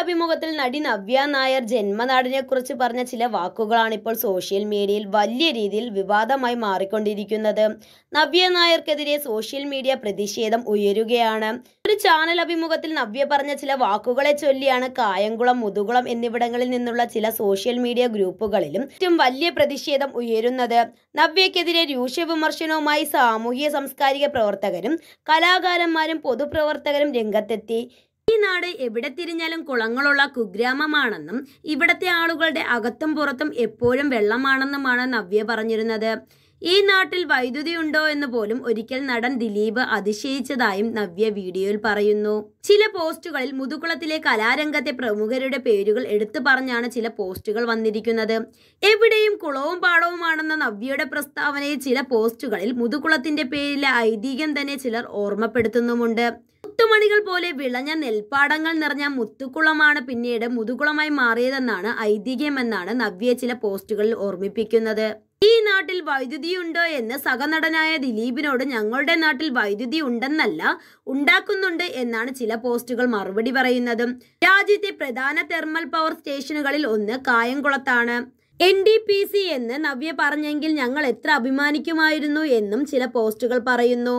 അഭിമുഖത്തിൽ നടി നവ്യ നായർ ജന്മനാടിനെ കുറിച്ച് പറഞ്ഞ ചില വാക്കുകളാണ് ഇപ്പോൾ സോഷ്യൽ മീഡിയയിൽ വലിയ രീതിയിൽ വിവാദമായി മാറിക്കൊണ്ടിരിക്കുന്നത് നവ്യ നായർക്കെതിരെ സോഷ്യൽ മീഡിയ പ്രതിഷേധം ഉയരുകയാണ് ഒരു ചാനൽ അഭിമുഖത്തിൽ നവ്യ പറഞ്ഞ ചില വാക്കുകളെ ചൊല്ലിയാണ് കായംകുളം മുതുകുളം എന്നിവിടങ്ങളിൽ നിന്നുള്ള ചില സോഷ്യൽ മീഡിയ ഗ്രൂപ്പുകളിലും ഏറ്റവും വലിയ പ്രതിഷേധം ഉയരുന്നത് നവ്യക്കെതിരെ വിമർശനവുമായി സാമൂഹിക സാംസ്കാരിക പ്രവർത്തകരും കലാകാരന്മാരും പൊതുപ്രവർത്തകരും രംഗത്തെത്തി ഈ നാട് എവിടെ തിരിഞ്ഞാലും കുളങ്ങളുള്ള കുഗ്രാമമാണെന്നും ഇവിടത്തെ ആളുകളുടെ അകത്തും പുറത്തും എപ്പോഴും വെള്ളമാണെന്നുമാണ് നവ്യ പറഞ്ഞിരുന്നത് ഈ നാട്ടിൽ വൈദ്യുതി ഉണ്ടോ എന്ന് പോലും ഒരിക്കൽ നടൻ ദിലീപ് അതിശയിച്ചതായും നവ്യ വീഡിയോയിൽ പറയുന്നു ചില പോസ്റ്റുകളിൽ മുതുകുളത്തിലെ കലാരംഗത്തെ പ്രമുഖരുടെ പേരുകൾ എടുത്തു പറഞ്ഞാണ് ചില പോസ്റ്റുകൾ വന്നിരിക്കുന്നത് എവിടെയും കുളവും പാടവുമാണെന്ന നവ്യയുടെ പ്രസ്താവനയിൽ ചില പോസ്റ്റുകളിൽ മുതുകുളത്തിന്റെ പേരിലെ ഐതിഹ്യം തന്നെ ചിലർ ഓർമ്മപ്പെടുത്തുന്നുമുണ്ട് മുത്തുമണികൾ പോലെ വിളഞ്ഞ നെൽപ്പാടങ്ങൾ നിറഞ്ഞ മുത്തുക്കുളമാണ് പിന്നീട് മുതുകുളമായി മാറിയതെന്നാണ് ഐതിഹ്യമെന്നാണ് നവ്യ ചില പോസ്റ്റുകളിൽ ഓർമ്മിപ്പിക്കുന്നത് ഈ നാട്ടിൽ വൈദ്യുതി ഉണ്ടോ എന്ന് സഹനടനായ ദിലീപിനോട് ഞങ്ങളുടെ നാട്ടിൽ വൈദ്യുതി ഉണ്ടെന്നല്ല ഉണ്ടാക്കുന്നുണ്ട് എന്നാണ് ചില പോസ്റ്റുകൾ മറുപടി പറയുന്നത് രാജ്യത്തെ പ്രധാന തെർമൽ പവർ സ്റ്റേഷനുകളിൽ ഒന്ന് കായംകുളത്താണ് എൻ ഡി പി സി എന്ന് നവ്യ പറഞ്ഞെങ്കിൽ ഞങ്ങൾ എത്ര അഭിമാനിക്കുമായിരുന്നു എന്നും ചില പോസ്റ്റുകൾ പറയുന്നു